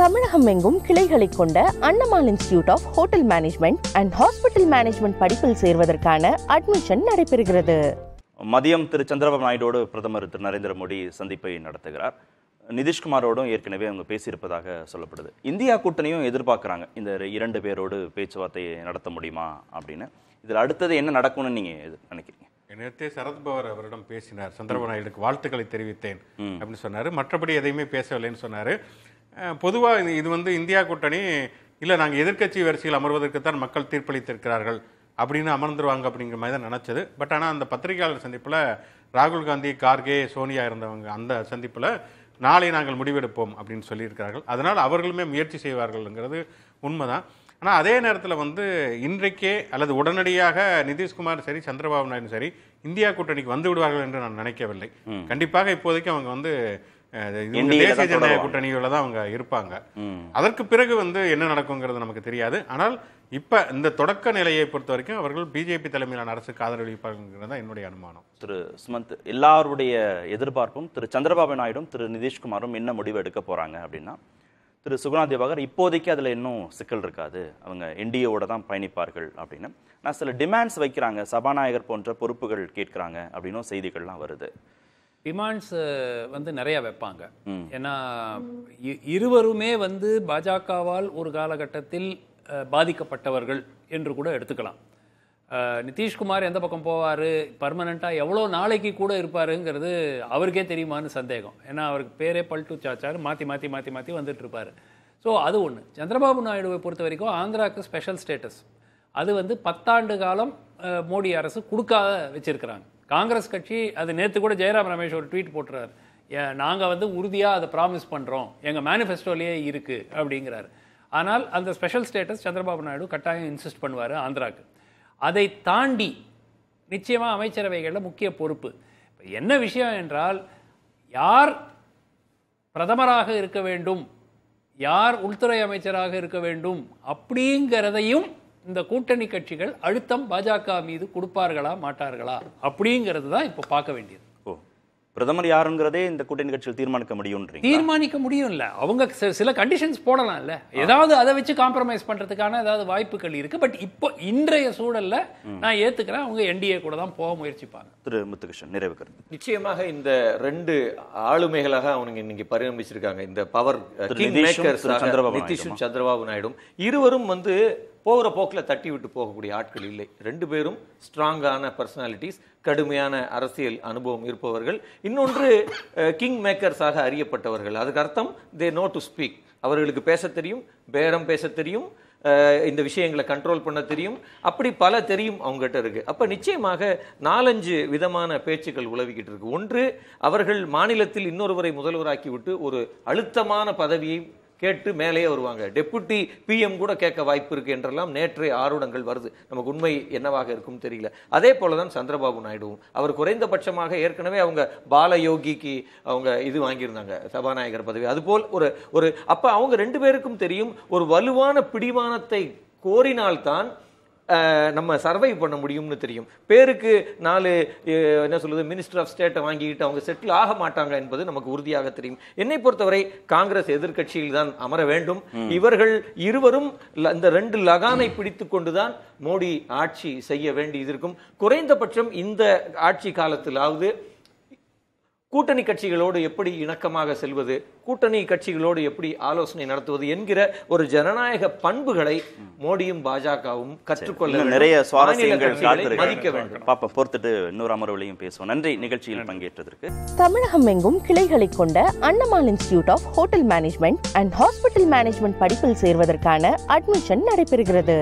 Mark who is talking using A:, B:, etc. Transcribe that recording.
A: தமிழகம் எங்கும் கிளைகளை கொண்ட Annamal institute of hotel management and hospital management படிப்பில் சேர்வதற்கான அட்மிஷன் நடைபெறுகிறது மதியம் திரு சந்திரபாபு நாயுடோடு பிரதமர் திரு நரேந்திர மோடி சந்திப்பை நடத்துகிறார் நிதிஷ்குமாரோடும் ஏற்கனவே அவங்க பேசியிருப்பதாக சொல்லப்படுது இந்தியா கூட்டணியும் எதிர்பார்க்குறாங்க இந்த இரண்டு பேரோடு பேச்சுவார்த்தையை நடத்த முடியுமா
B: அப்படின்னு இதில் அடுத்தது என்ன நடக்கும்னு நீங்கள் நினைக்கிறீங்க நேரத்தே சரத்பவர் அவரிடம் பேசினார் சந்திரபாபு நாயுடுக்கு வாழ்த்துக்களை தெரிவித்தேன் அப்படின்னு சொன்னார் மற்றபடி எதையுமே பேசவில்லைன்னு சொன்னார் பொதுவாக இது வந்து இந்தியா கூட்டணி இல்லை நாங்கள் எதிர்க்கட்சி வரிசையில் அமர்வதற்குத்தான் மக்கள் தீர்ப்பளித்திருக்கிறார்கள் அப்படின்னு அமர்ந்துருவாங்க அப்படிங்கிற மாதிரி தான் நினச்சது பட் ஆனால் அந்த பத்திரிகையாளர் சந்திப்பில் ராகுல் காந்தி கார்கே சோனியா இருந்தவங்க அந்த சந்திப்பில் நாளை நாங்கள் முடிவெடுப்போம் அப்படின்னு சொல்லியிருக்கிறார்கள் அதனால் அவர்களுமே முயற்சி செய்வார்கள்ங்கிறது உண்மைதான் ஆனால் அதே நேரத்தில் வந்து இன்றைக்கே அல்லது உடனடியாக நிதிஷ்குமார் சரி சந்திரபாபு நாயுடு சரி இந்தியா கூட்டணிக்கு வந்து விடுவார்கள் என்று நான் நினைக்கவில்லை கண்டிப்பாக இப்போதைக்கு அவங்க வந்து தேசிய ஜனநாயக கூட்டணிகளில் தான் அவங்க இருப்பாங்க அதற்கு பிறகு வந்து என்ன நடக்குங்கிறது நமக்கு தெரியாது ஆனால் இப்ப இந்த தொடக்க நிலையை பொறுத்த வரைக்கும் அவர்கள் பிஜேபி தலைமையிலான அரசுக்கு ஆதரவளிப்பார்கள் தான் என்னுடைய அனுமானம் திரு சுமந்த்
A: எல்லாருடைய எதிர்பார்ப்பும் திரு சந்திரபாபு நாயுடும் திரு நிதிஷ்குமாரும் என்ன முடிவு எடுக்க போறாங்க அப்படின்னா திரு சுகுணா தேவாகர் இப்போதைக்கு அதில் இன்னும் சிக்கல் இருக்காது அவங்க என்டிஏவோட தான் பயணிப்பார்கள் அப்படின்னு நான் சில டிமாண்ட்ஸ் வைக்கிறாங்க சபாநாயகர் போன்ற பொறுப்புகள் கேட்குறாங்க அப்படின்னும் செய்திகள்லாம் வருது
C: டிமாண்ட்ஸ் வந்து நிறையா வைப்பாங்க ஏன்னா இருவருமே வந்து பாஜகவால் ஒரு காலகட்டத்தில் பாதிக்கப்பட்டவர்கள் என்று கூட எடுத்துக்கலாம் நிதிஷ்குமார் எந்த பக்கம் போவார் பர்மனெண்ட்டாக எவ்வளோ நாளைக்கு கூட இருப்பாருங்கிறது அவருக்கே தெரியுமான்னு சந்தேகம் ஏன்னா அவருக்கு பேரே பல்ட்டு சாச்சார் மாற்றி மாற்றி மாற்றி மாற்றி வந்துட்டுருப்பார் ஸோ அது ஒன்று சந்திரபாபு நாயுடுவை பொறுத்த வரைக்கும் ஆந்திராவுக்கு ஸ்பெஷல் ஸ்டேட்டஸ் அது வந்து பத்தாண்டு காலம் மோடி அரசு கொடுக்காத வச்சுருக்கிறாங்க காங்கிரஸ் கட்சி அது நேற்று கூட ஜெயராம் ரமேஷ் ஒரு ட்வீட் போட்டுறாரு நாங்கள் வந்து உறுதியாக அதை ப்ராமிஸ் பண்ணுறோம் எங்கள் மேனிஃபெஸ்டோலேயே இருக்குது அப்படிங்கிறாரு ஆனால் அந்த ஸ்பெஷல் ஸ்டேட்டஸ் சந்திரபாபு நாயுடு கட்டாயம் இன்சிஸ்ட் பண்ணுவார் ஆந்திராவுக்கு அதை தாண்டி நிச்சயமாக அமைச்சரவைகளில் முக்கிய பொறுப்பு என்ன விஷயம் என்றால் யார் பிரதமராக இருக்க வேண்டும் யார் உள்துறை அமைச்சராக இருக்க வேண்டும் அப்படிங்கிறதையும் இந்த கூட்டணி கட்சிகள் அழுத்தம் பாஜக மீது கொடுப்பார்களா மாட்டார்களா அப்படிங்கிறது தான் இப்போ பார்க்க வேண்டியது
A: பிரதமர் யாருங்கிறதே இந்த கூட்டணி கட்சியில் தீர்மானிக்க முடியும்
C: தீர்மானிக்க முடியும் இல்லை அவங்க சில கண்டிஷன்ஸ் போடலாம் இல்லை ஏதாவது அதை வச்சு காம்ப்ரமைஸ் பண்றதுக்கான ஏதாவது வாய்ப்புகள் இருக்கு பட் இப்போ இன்றைய சூழல்ல நான் ஏத்துக்கிறேன் அவங்க என்டிஏ கூட தான் போக முயற்சிப்பாங்க
A: திரு முத்துகிருஷ்ணன் நிறைவு
C: நிச்சயமாக
D: இந்த ரெண்டு ஆளுமைகளாக அவங்க இன்னைக்கு பரிணமிச்சிருக்காங்க இந்த பவர் நிதிஷும் சந்திரபாபு நாயுடும் இருவரும் வந்து போகிற போக்கில் தட்டி விட்டு போகக்கூடிய ஆட்கள் இல்லை ரெண்டு பேரும் ஸ்ட்ராங்கான பர்சனாலிட்டிஸ் கடுமையான அரசியல் அனுபவம் இருப்பவர்கள் இன்னொன்று கிங் மேக்கர்ஸாக அறியப்பட்டவர்கள் அதுக்கு அர்த்தம் தே நோ டு ஸ்பீக் அவர்களுக்கு பேச தெரியும் பேரம் பேச தெரியும் இந்த விஷயங்களை கண்ட்ரோல் பண்ண தெரியும் அப்படி பல தெரியும் அவங்ககிட்ட இருக்கு அப்போ நிச்சயமாக நாலஞ்சு விதமான பேச்சுக்கள் உழவிக்கிட்டு இருக்கு ஒன்று அவர்கள் மாநிலத்தில் இன்னொருவரை முதல்வராக்கி விட்டு ஒரு அழுத்தமான பதவியை கேட்டு மேலேயே வருவாங்க டெப்புட்டி பிஎம் கூட கேட்க வாய்ப்பு இருக்கு என்றெல்லாம் நேற்றைய ஆருடங்கள் வருது நமக்கு உண்மை என்னவாக இருக்கும் தெரியல அதே போல தான் சந்திரபாபு நாயுடுவும் அவர் குறைந்தபட்சமாக ஏற்கனவே அவங்க பாலயோகிக்கு அவங்க இது வாங்கியிருந்தாங்க சபாநாயகர் பதவி அதுபோல் ஒரு ஒரு அப்போ அவங்க ரெண்டு பேருக்கும் தெரியும் ஒரு வலுவான பிடிவானத்தை கோரினால்தான் நம்ம சர்வைவ் பண்ண முடியும்னு தெரியும் பேருக்கு நாலு என்ன சொல்வது மினிஸ்டர் ஆஃப் ஸ்டேட்டை வாங்கிக்கிட்டு அவங்க செட்டில் ஆக மாட்டாங்க என்பது நமக்கு உறுதியாக தெரியும் என்னை பொறுத்தவரை காங்கிரஸ் எதிர்கட்சியில் தான் அமர வேண்டும் இவர்கள் இருவரும் இந்த ரெண்டு லகானை பிடித்து கொண்டுதான் மோடி ஆட்சி செய்ய வேண்டியது இருக்கும் குறைந்தபட்சம் இந்த ஆட்சி காலத்திலாவது கூட்டணி கட்சிகளோடு எப்படி இணக்கமாக செல்வது கூட்டணி கட்சிகளோடு எப்படி ஆலோசனை நடத்துவது என்கிற ஒரு ஜனநாயக பண்புகளை மோடியும் பாஜகவும் கற்றுக்கொள்ள நிறைய சுவாரஸ்யங்கள்
A: பாப்பா பொறுத்துட்டு இன்னொரு அமர்வுலையும் பேசுவோம் நன்றி நிகழ்ச்சியில் பங்கேற்றதற்கு தமிழகம் எங்கும் கிளைகளை கொண்ட Annamal institute of hotel management and hospital management படிப்பில் சேர்வதற்கான அட்மிஷன் நடைபெறுகிறது